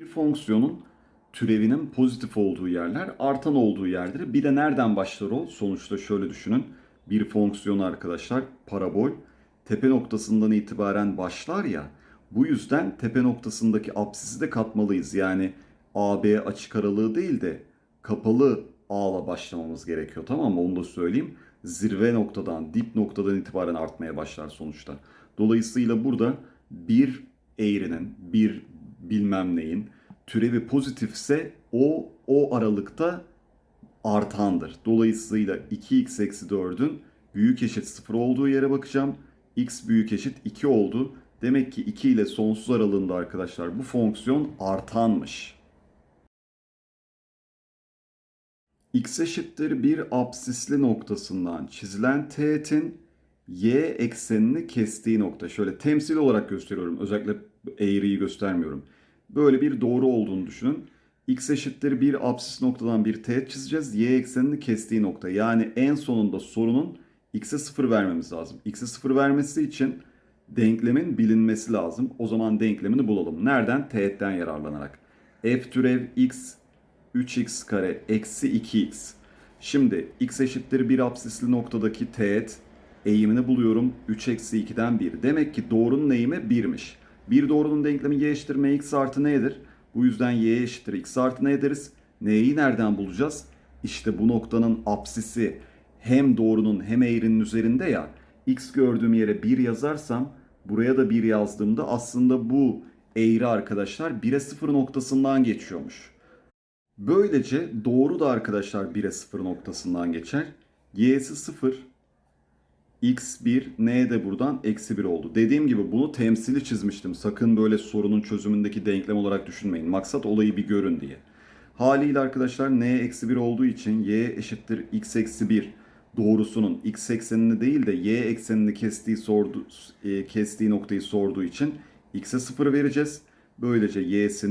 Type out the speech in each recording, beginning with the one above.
Bir fonksiyonun türevinin pozitif olduğu yerler artan olduğu yerdir. Bir de nereden başlar o? Sonuçta şöyle düşünün. Bir fonksiyon arkadaşlar parabol tepe noktasından itibaren başlar ya. Bu yüzden tepe noktasındaki apsisi de katmalıyız. Yani AB açık aralığı değil de kapalı a ile başlamamız gerekiyor. Tamam mı? Onu da söyleyeyim. Zirve noktadan, dip noktadan itibaren artmaya başlar sonuçta. Dolayısıyla burada bir eğrinin, bir bilmem neyin türevi pozitifse o o aralıkta artandır. Dolayısıyla 2x eksi 4'ün büyük eşit 0 olduğu yere bakacağım. x büyük eşit 2 oldu. Demek ki 2 ile sonsuz aralığında arkadaşlar bu fonksiyon artanmış. x eşittir bir absisli noktasından çizilen teğetin y eksenini kestiği nokta. Şöyle temsil olarak gösteriyorum. Özellikle eğriyi göstermiyorum böyle bir doğru olduğunu düşünün. X eşittir bir absis noktadan bir teğet çizeceğiz. Y eksenini kestiği nokta. Yani en sonunda sorunun x'e 0 vermemiz lazım. X'e 0 vermesi için denklemin bilinmesi lazım. O zaman denklemini bulalım. Nereden? Teğetten yararlanarak. F türev x 3x kare eksi 2x. Şimdi x eşittir bir absisli noktadaki teğet eğimini buluyorum. 3 eksi 2'den 1. Demek ki doğrunun eğimi 1'miş. Bir doğrunun denklemi y eşittir mx artı n'dir. Bu yüzden y eşittir x artı n deriz. N'yi nereden bulacağız? İşte bu noktanın apsisi hem doğrunun hem eğrinin üzerinde ya. X gördüğüm yere 1 yazarsam buraya da 1 yazdığımda aslında bu eğri arkadaşlar 1'e 0 noktasından geçiyormuş. Böylece doğru da arkadaşlar 1'e 0 noktasından geçer. Y'si 0, x1 n de buradan eksi 1 oldu. Dediğim gibi bunu temsili çizmiştim. Sakın böyle sorunun çözümündeki denklem olarak düşünmeyin. Maksat olayı bir görün diye. Haliyle arkadaşlar n eksi 1 olduğu için y eşittir x eksi 1 doğrusunun x eksenini değil de y eksenini kestiği, sordu, e, kestiği noktayı sorduğu için x'e 0 vereceğiz. Böylece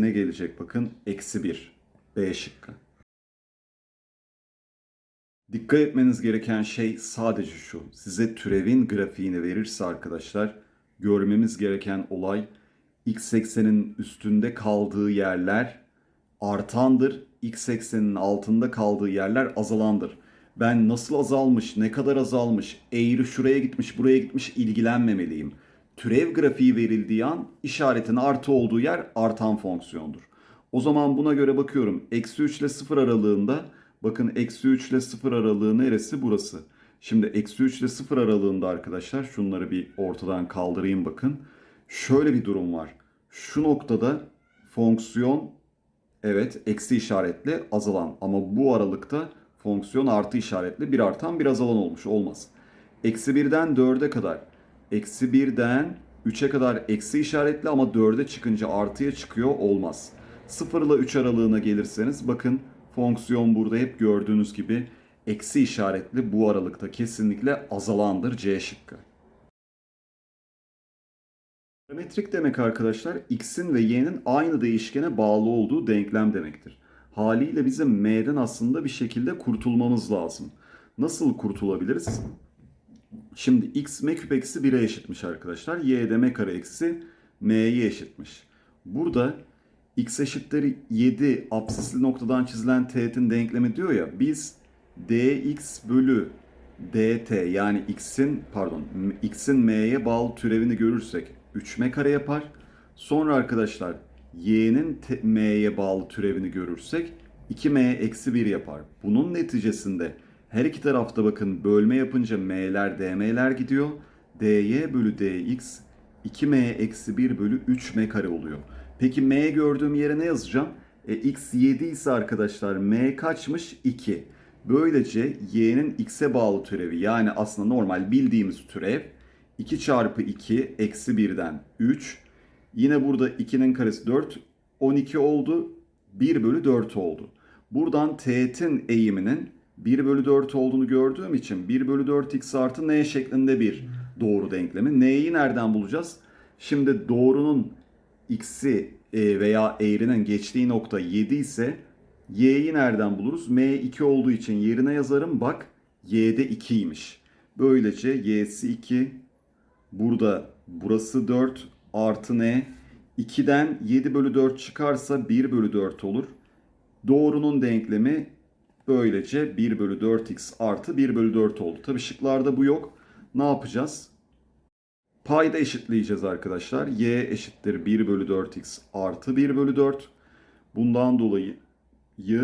ne gelecek bakın eksi 1 B şıkkı. Dikkat etmeniz gereken şey sadece şu. Size türevin grafiğini verirse arkadaşlar görmemiz gereken olay x 80in üstünde kaldığı yerler artandır. X 80in altında kaldığı yerler azalandır. Ben nasıl azalmış, ne kadar azalmış, eğri şuraya gitmiş, buraya gitmiş ilgilenmemeliyim. Türev grafiği verildiği an işaretin artı olduğu yer artan fonksiyondur. O zaman buna göre bakıyorum. Eksi 3 ile 0 aralığında Bakın eksi 3 ile 0 aralığı neresi? Burası. Şimdi eksi 3 ile 0 aralığında arkadaşlar şunları bir ortadan kaldırayım bakın. Şöyle bir durum var. Şu noktada fonksiyon evet eksi işaretli azalan ama bu aralıkta fonksiyon artı işaretli bir artan bir azalan olmuş olmaz. Eksi 1'den 4'e kadar eksi 1'den 3'e kadar eksi işaretli ama 4'e çıkınca artıya çıkıyor olmaz. 0 ile 3 aralığına gelirseniz bakın Fonksiyon burada hep gördüğünüz gibi eksi işaretli bu aralıkta kesinlikle azalandır C şıkkı. Parametrik demek arkadaşlar x'in ve y'nin aynı değişkene bağlı olduğu denklem demektir. Haliyle bizim m'den aslında bir şekilde kurtulmamız lazım. Nasıl kurtulabiliriz? Şimdi x m küp eksi 1'e eşitmiş arkadaşlar. y de m kare eksi m'ye eşitmiş. Burada x eşittir 7 absisli noktadan çizilen teğetin denklemi diyor ya biz dx bölü dt yani x'in pardon x'in m'ye bağlı türevini görürsek 3m kare yapar. Sonra arkadaşlar y'nin m'ye bağlı türevini görürsek 2m eksi 1 yapar. Bunun neticesinde her iki tarafta bakın bölme yapınca m'ler dm'ler gidiyor. dy bölü dx 2m eksi 1 bölü 3m kare oluyor. Peki M gördüğüm yere ne yazacağım? E, X 7 ise arkadaşlar M kaçmış? 2. Böylece Y'nin X'e bağlı türevi yani aslında normal bildiğimiz türev 2 çarpı 2 eksi 1'den 3. Yine burada 2'nin karesi 4. 12 oldu. 1 bölü 4 oldu. Buradan teğetin eğiminin 1 bölü 4 olduğunu gördüğüm için 1 bölü 4 x artı n şeklinde bir doğru denklemi. n'yi nereden bulacağız? Şimdi doğrunun x'i e, veya eğrinin geçtiği nokta 7 ise y'yi nereden buluruz? m 2 olduğu için yerine yazarım. Bak y'de 2'ymiş. Böylece y'si 2. Burada burası 4 artı n. 2'den 7 bölü 4 çıkarsa 1 bölü 4 olur. Doğrunun denklemi böylece 1 bölü 4x artı 1 bölü 4 oldu. Tabi şıklarda bu yok. Ne yapacağız? Payda eşitleyeceğiz arkadaşlar. Y eşittir 1 bölü 4x artı 1 bölü 4. Bundan dolayı y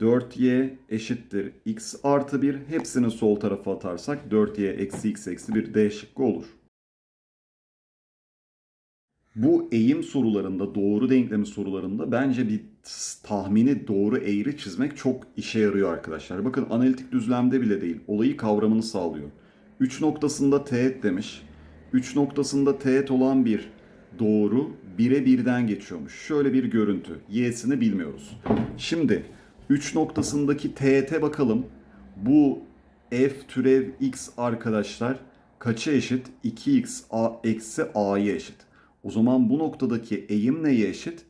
4y eşittir x artı 1. Hepsini sol tarafa atarsak 4y eksi x eksi 1 d şıkkı olur. Bu eğim sorularında, doğru denklemi sorularında bence bir tahmini doğru eğri çizmek çok işe yarıyor arkadaşlar. Bakın analitik düzlemde bile değil, olayı kavramını sağlıyor. 3 noktasında teğet demiş. 3 noktasında teğet olan bir doğru bire birden geçiyormuş. Şöyle bir görüntü. Y'sini bilmiyoruz. Şimdi 3 noktasındaki teğete bakalım. Bu f türev x arkadaşlar kaça eşit? 2x a, eksi a'ya eşit. O zaman bu noktadaki eğim neye eşit?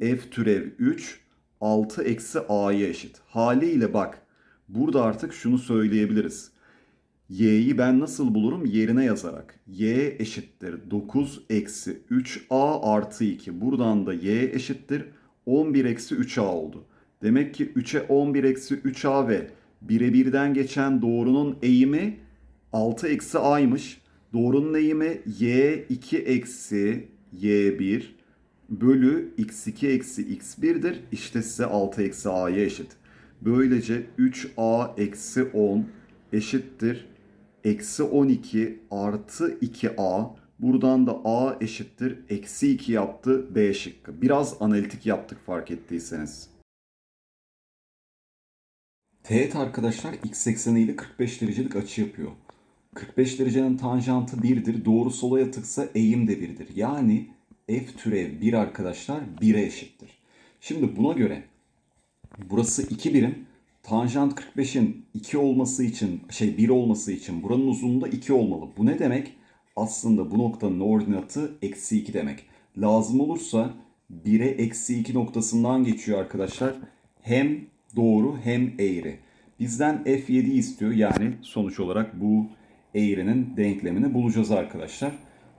f türev 3 6 eksi a'ya eşit. Haliyle bak burada artık şunu söyleyebiliriz y'yi ben nasıl bulurum? Yerine yazarak. y eşittir 9 eksi 3a artı 2. Buradan da y eşittir 11 eksi 3a oldu. Demek ki 3'e 11 eksi 3a ve bire birden geçen doğrunun eğimi 6 eksi a'ymış. Doğrunun eğimi y 2 eksi y1 bölü x2 eksi x1'dir. İşte size 6 eksi a'ya eşit. Böylece 3a eksi 10 eşittir eksi 12 artı 2a. Buradan da a eşittir eksi 2 yaptı b şıkkı. Biraz analitik yaptık fark ettiyseniz. Teğet arkadaşlar x ile 45 derecelik açı yapıyor. 45 derecenin tanjantı 1'dir. Doğru sola yatıksa eğim de 1'dir. Yani f türev 1 arkadaşlar 1'e eşittir. Şimdi buna göre burası 2 birim tanjant 45'in 2 olması için şey 1 olması için buranın uzunluğunda 2 olmalı. Bu ne demek? Aslında bu noktanın ordinatı eksi 2 demek. Lazım olursa 1'e eksi 2 noktasından geçiyor arkadaşlar. Hem doğru hem eğri. Bizden f7 istiyor yani sonuç olarak bu eğrinin denklemini bulacağız arkadaşlar.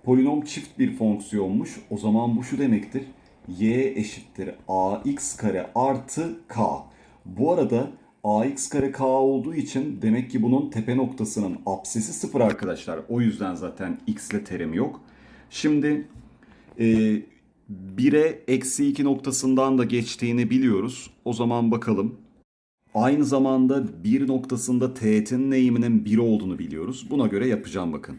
Polinom çift bir fonksiyonmuş. O zaman bu şu demektir. y eşittir ax kare artı k. Bu arada ax kare k olduğu için demek ki bunun tepe noktasının apsisi sıfır arkadaşlar. O yüzden zaten x ile terim yok. Şimdi e, 1'e eksi 2 noktasından da geçtiğini biliyoruz. O zaman bakalım. Aynı zamanda 1 noktasında teğetin eğiminin 1 olduğunu biliyoruz. Buna göre yapacağım bakın.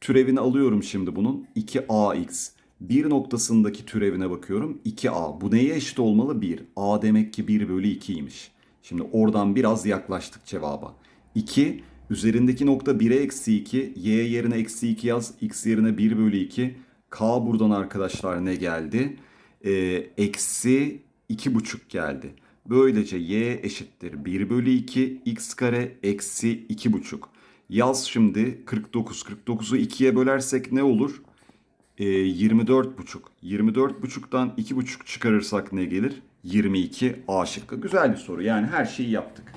Türevini alıyorum şimdi bunun. 2ax. 1 noktasındaki türevine bakıyorum. 2a. Bu neye eşit olmalı? 1. a demek ki 1 bölü 2'ymiş. Şimdi oradan biraz yaklaştık cevaba. 2 üzerindeki nokta 1'e eksi 2 y yerine eksi 2 yaz x yerine 1 bölü 2 k buradan arkadaşlar ne geldi? Ee, eksi buçuk geldi. Böylece y eşittir 1 bölü 2 x kare eksi 2 buçuk. Yaz şimdi 49. 49'u 2'ye bölersek ne olur? E, buçuk'tan 2 buçuk çıkarırsak ne gelir? 22 A şıkkı. Güzel bir soru. Yani her şeyi yaptık.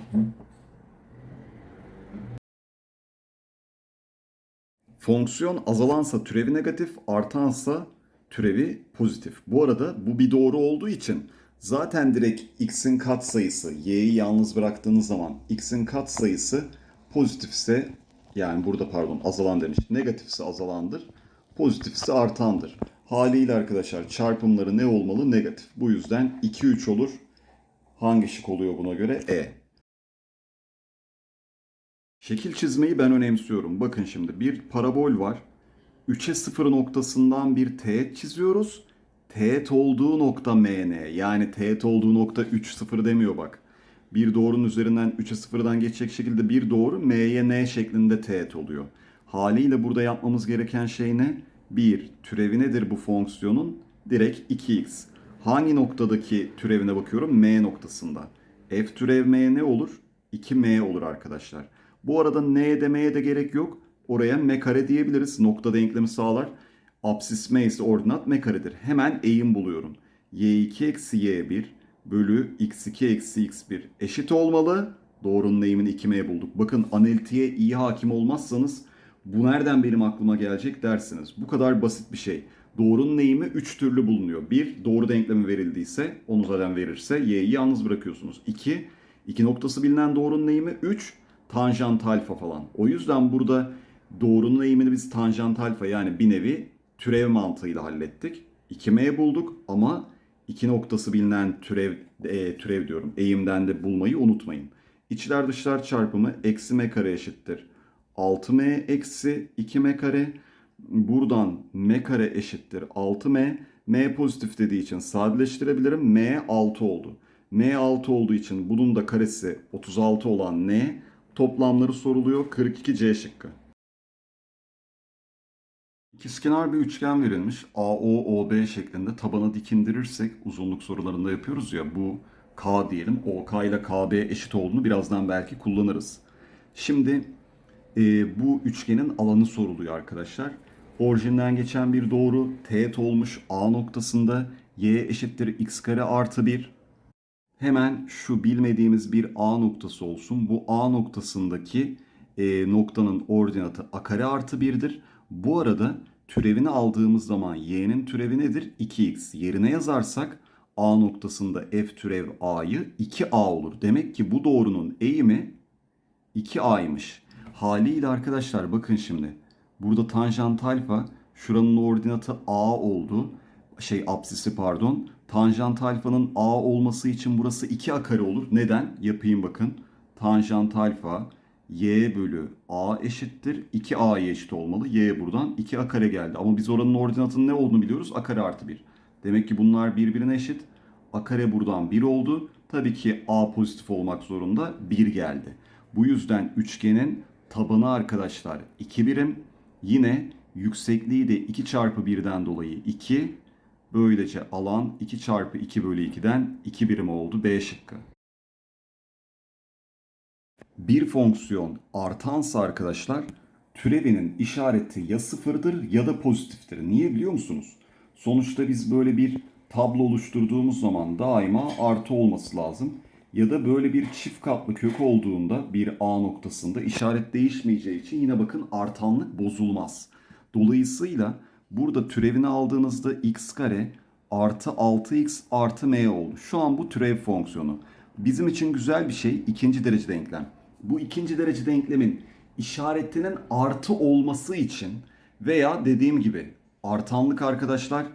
Fonksiyon azalansa türevi negatif, artansa türevi pozitif. Bu arada bu bir doğru olduğu için zaten direkt x'in katsayısı, y'yi yalnız bıraktığınız zaman x'in katsayısı pozitifse yani burada pardon azalan demiş. Negatifse azalandır, pozitifse artandır. Haliyle arkadaşlar çarpımları ne olmalı? Negatif. Bu yüzden 2 3 olur. Hangi şık oluyor buna göre? E. Şekil çizmeyi ben önemsiyorum. Bakın şimdi bir parabol var. 3'e 0 noktasından bir teğet çiziyoruz. Teğet olduğu nokta MN. Yani teğet olduğu nokta 3 0 demiyor bak. Bir doğrunun üzerinden 3'e 0'dan geçecek şekilde bir doğru M'ye N şeklinde teğet oluyor. Haliyle burada yapmamız gereken şey ne? 1 türevi nedir bu fonksiyonun? Direkt 2x. Hangi noktadaki türevine bakıyorum? M noktasında. F türev m ne olur? 2m olur arkadaşlar. Bu arada n demeye de gerek yok. Oraya m kare diyebiliriz. Nokta denklemi sağlar. Absis m ise ordinat m karedir. Hemen eğim buluyorum. y2 eksi y1 bölü x2 eksi x1 eşit olmalı. Doğrunun eğimini 2m bulduk. Bakın analitiğe iyi hakim olmazsanız bu nereden benim aklıma gelecek dersiniz. Bu kadar basit bir şey. Doğrunun eğimi 3 türlü bulunuyor. 1. Doğru denklemi verildiyse, onu zaten verirse y'yi yalnız bırakıyorsunuz. 2. İki noktası bilinen doğrunun eğimi 3. Tanjant alfa falan. O yüzden burada doğrunun eğimini biz tanjant alfa yani bir nevi türev mantığıyla hallettik. 2m bulduk ama iki noktası bilinen türev, e, türev diyorum eğimden de bulmayı unutmayın. İçler dışlar çarpımı eksi m kare eşittir 6m eksi 2m kare. Buradan m kare eşittir 6m. m pozitif dediği için sadeleştirebilirim. m 6 oldu. m 6 olduğu için bunun da karesi 36 olan n toplamları soruluyor. 42c şıkkı. İkizkenar bir üçgen verilmiş. AO AOOB şeklinde tabana dikindirirsek uzunluk sorularında yapıyoruz ya bu K diyelim. OK ile KB eşit olduğunu birazdan belki kullanırız. Şimdi e, bu üçgenin alanı soruluyor arkadaşlar. Orijinden geçen bir doğru teğet olmuş A noktasında y eşittir x kare artı 1. Hemen şu bilmediğimiz bir A noktası olsun. Bu A noktasındaki e, noktanın ordinatı a kare artı 1'dir. Bu arada türevini aldığımız zaman y'nin türevi nedir? 2x. Yerine yazarsak A noktasında f türev a'yı 2a olur. Demek ki bu doğrunun eğimi 2a'ymış. Haliyle arkadaşlar bakın şimdi. Burada tanjant alfa şuranın ordinatı a oldu. Şey apsisi pardon. Tanjant alfanın a olması için burası 2 a kare olur. Neden? Yapayım bakın. Tanjant alfa y bölü a eşittir. 2a'ya eşit olmalı. y buradan 2a kare geldi. Ama biz oranın ordinatının ne olduğunu biliyoruz. a kare artı 1. Demek ki bunlar birbirine eşit. a kare buradan 1 oldu. Tabii ki a pozitif olmak zorunda 1 geldi. Bu yüzden üçgenin tabanı arkadaşlar 2 birim. Yine yüksekliği de 2 çarpı 1'den dolayı 2. Böylece alan 2 çarpı 2 bölü 2'den 2 birim oldu B şıkkı. Bir fonksiyon artansa arkadaşlar türevinin işareti ya sıfırdır ya da pozitiftir. Niye biliyor musunuz? Sonuçta biz böyle bir tablo oluşturduğumuz zaman daima artı olması lazım ya da böyle bir çift katlı kök olduğunda bir A noktasında işaret değişmeyeceği için yine bakın artanlık bozulmaz. Dolayısıyla burada türevini aldığınızda x kare artı 6x artı m oldu. Şu an bu türev fonksiyonu. Bizim için güzel bir şey ikinci derece denklem. Bu ikinci derece denklemin işaretinin artı olması için veya dediğim gibi artanlık arkadaşlar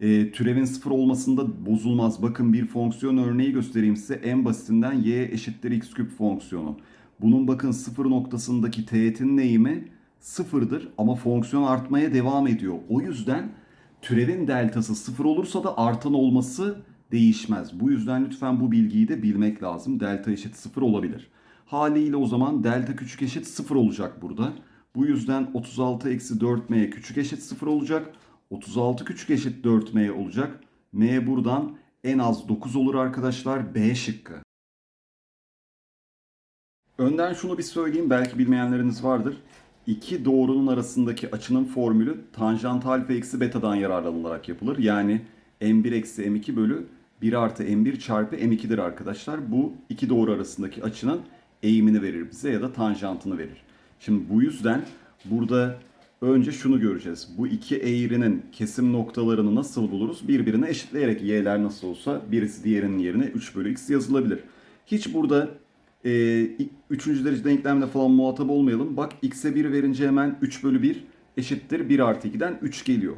e, türevin sıfır olmasında bozulmaz. Bakın bir fonksiyon örneği göstereyim size. En basitinden y eşittir x küp fonksiyonu. Bunun bakın sıfır noktasındaki teğetin eğimi sıfırdır ama fonksiyon artmaya devam ediyor. O yüzden türevin deltası sıfır olursa da artan olması değişmez. Bu yüzden lütfen bu bilgiyi de bilmek lazım. Delta eşit sıfır olabilir. Haliyle o zaman delta küçük eşit sıfır olacak burada. Bu yüzden 36 eksi 4m küçük eşit sıfır olacak. 36 küçük eşit 4m olacak. m buradan en az 9 olur arkadaşlar. B şıkkı. Önden şunu bir söyleyeyim belki bilmeyenleriniz vardır. İki doğrunun arasındaki açının formülü tanjant alfa eksi betadan yararlanılarak yapılır. Yani m1 eksi m2 bölü 1 artı m1 çarpı m2'dir arkadaşlar. Bu iki doğru arasındaki açının eğimini verir bize ya da tanjantını verir. Şimdi bu yüzden burada Önce şunu göreceğiz. Bu iki eğrinin kesim noktalarını nasıl buluruz? Birbirine eşitleyerek y'ler nasıl olsa birisi diğerinin yerine 3 bölü x yazılabilir. Hiç burada e, üçüncü derece denklemle falan muhatap olmayalım. Bak x'e 1 verince hemen 3 bölü 1 eşittir 1 artı 2'den 3 geliyor.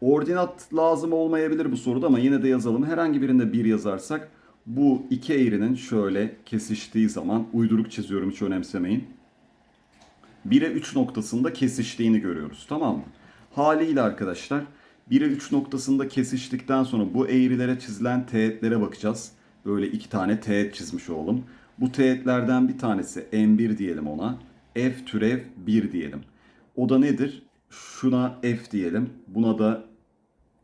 Ordinat lazım olmayabilir bu soruda ama yine de yazalım. Herhangi birinde 1 yazarsak bu iki eğrinin şöyle kesiştiği zaman uyduruk çiziyorum hiç önemsemeyin. 1'e 3 noktasında kesiştiğini görüyoruz. Tamam mı? Haliyle arkadaşlar 1'e 3 noktasında kesiştikten sonra bu eğrilere çizilen teğetlere bakacağız. Böyle iki tane teğet çizmiş olalım. Bu teğetlerden bir tanesi M1 diyelim ona. F türev 1 diyelim. O da nedir? Şuna F diyelim. Buna da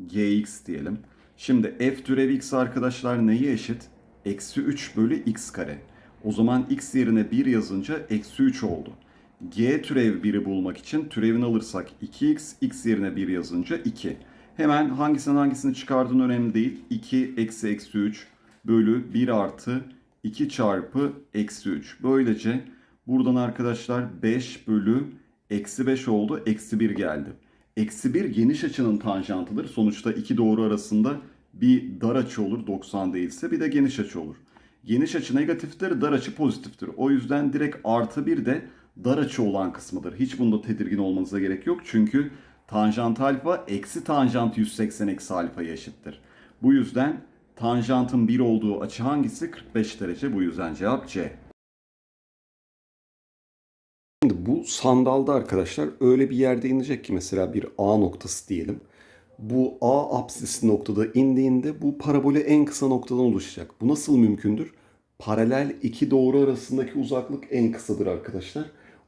Gx diyelim. Şimdi F türev X arkadaşlar neye eşit? Eksi 3 bölü X kare. O zaman X yerine 1 yazınca eksi 3 oldu. G türev 1'i bulmak için türevini alırsak 2x, x yerine 1 yazınca 2. Hemen hangisinden hangisini çıkardığın önemli değil. 2 eksi eksi 3 bölü 1 artı 2 çarpı eksi 3. Böylece buradan arkadaşlar 5 bölü eksi 5 oldu. Eksi 1 geldi. Eksi 1 geniş açının tanjantıdır. Sonuçta iki doğru arasında bir dar açı olur 90 değilse bir de geniş açı olur. Geniş açı negatiftir, dar açı pozitiftir. O yüzden direkt artı 1 de dar açı olan kısmıdır. Hiç bunda tedirgin olmanıza gerek yok. Çünkü tanjant alfa eksi tanjant 180 eksi alfa eşittir. Bu yüzden tanjantın 1 olduğu açı hangisi? 45 derece. Bu yüzden cevap C. Şimdi bu sandalda arkadaşlar öyle bir yerde inecek ki mesela bir A noktası diyelim. Bu A apsisi noktada indiğinde bu parabole en kısa noktadan oluşacak. Bu nasıl mümkündür? Paralel iki doğru arasındaki uzaklık en kısadır arkadaşlar.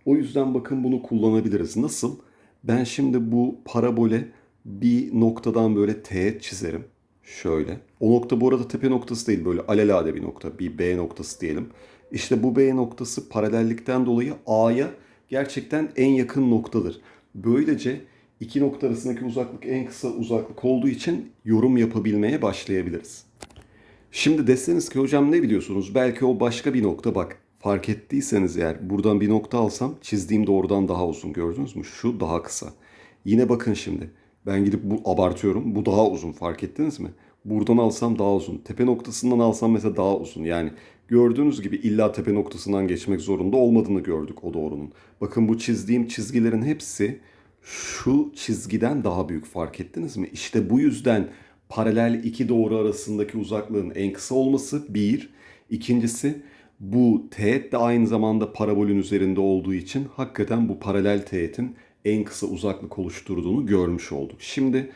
O yüzden bakın bunu kullanabiliriz. Nasıl? Ben şimdi bu parabole bir noktadan böyle teğet çizerim. Şöyle. O nokta bu arada tepe noktası değil böyle alelade bir nokta. Bir B noktası diyelim. İşte bu B noktası paralellikten dolayı A'ya gerçekten en yakın noktadır. Böylece iki nokta arasındaki uzaklık en kısa uzaklık olduğu için yorum yapabilmeye başlayabiliriz. Şimdi deseniz ki hocam ne biliyorsunuz? Belki o başka bir nokta bak fark ettiyseniz eğer buradan bir nokta alsam çizdiğim doğrudan daha uzun gördünüz mü? Şu daha kısa. Yine bakın şimdi. Ben gidip bu abartıyorum. Bu daha uzun fark ettiniz mi? Buradan alsam daha uzun. Tepe noktasından alsam mesela daha uzun. Yani gördüğünüz gibi illa tepe noktasından geçmek zorunda olmadığını gördük o doğrunun. Bakın bu çizdiğim çizgilerin hepsi şu çizgiden daha büyük fark ettiniz mi? İşte bu yüzden paralel iki doğru arasındaki uzaklığın en kısa olması bir. İkincisi bu teğet de aynı zamanda parabolün üzerinde olduğu için hakikaten bu paralel teğetin en kısa uzaklık oluşturduğunu görmüş olduk. Şimdi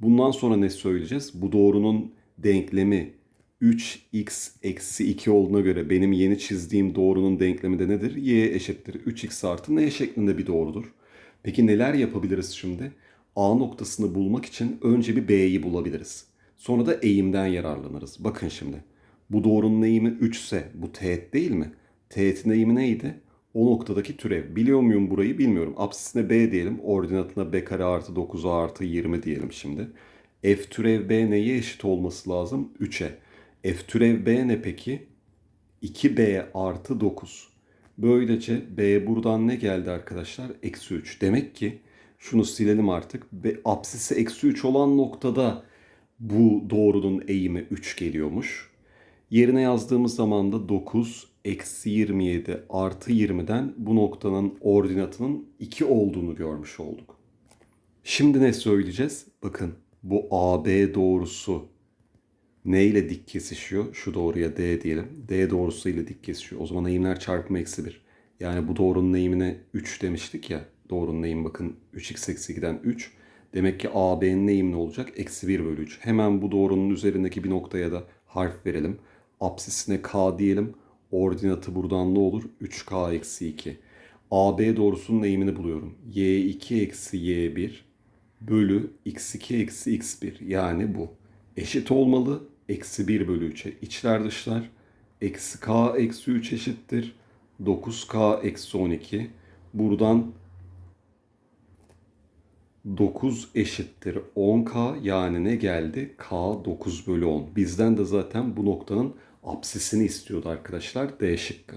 bundan sonra ne söyleyeceğiz? Bu doğrunun denklemi 3x eksi 2 olduğuna göre benim yeni çizdiğim doğrunun denklemi de nedir? y eşittir 3x artı n şeklinde bir doğrudur. Peki neler yapabiliriz şimdi? A noktasını bulmak için önce bir B'yi bulabiliriz. Sonra da eğimden yararlanırız. Bakın şimdi. Bu doğrunun eğimi 3 ise bu teğet değil mi? Teğetin eğimi neydi? O noktadaki türev. Biliyor muyum burayı bilmiyorum. Apsisine B diyelim. Ordinatına B kare artı 9 artı 20 diyelim şimdi. F türev B neye eşit olması lazım? 3'e. F türev B ne peki? 2B artı 9. Böylece B buradan ne geldi arkadaşlar? Eksi 3. Demek ki şunu silelim artık. B, apsisi eksi 3 olan noktada bu doğrunun eğimi 3 geliyormuş. Yerine yazdığımız zaman da 9 eksi 27 artı 20'den bu noktanın ordinatının 2 olduğunu görmüş olduk. Şimdi ne söyleyeceğiz? Bakın bu AB doğrusu ne ile dik kesişiyor? Şu doğruya D diyelim. D doğrusu ile dik kesişiyor. O zaman eğimler çarpımı eksi 1. Yani bu doğrunun eğimine 3 demiştik ya. Doğrunun eğim bakın 3x eksi 2'den 3. Demek ki AB'nin eğimi ne olacak? Eksi 1 bölü 3. Hemen bu doğrunun üzerindeki bir noktaya da harf verelim. Apsisine k diyelim. Ordinatı buradan ne olur? 3k eksi 2. AB doğrusunun eğimini buluyorum. y2 eksi y1 bölü x2 eksi x1 yani bu. Eşit olmalı. Eksi 1 bölü 3'e İçler dışlar. Eksi k eksi 3 eşittir. 9k eksi 12. Buradan 9 eşittir 10k yani ne geldi? k 9 bölü 10. Bizden de zaten bu noktanın Apsisini istiyordu arkadaşlar D şıkkı.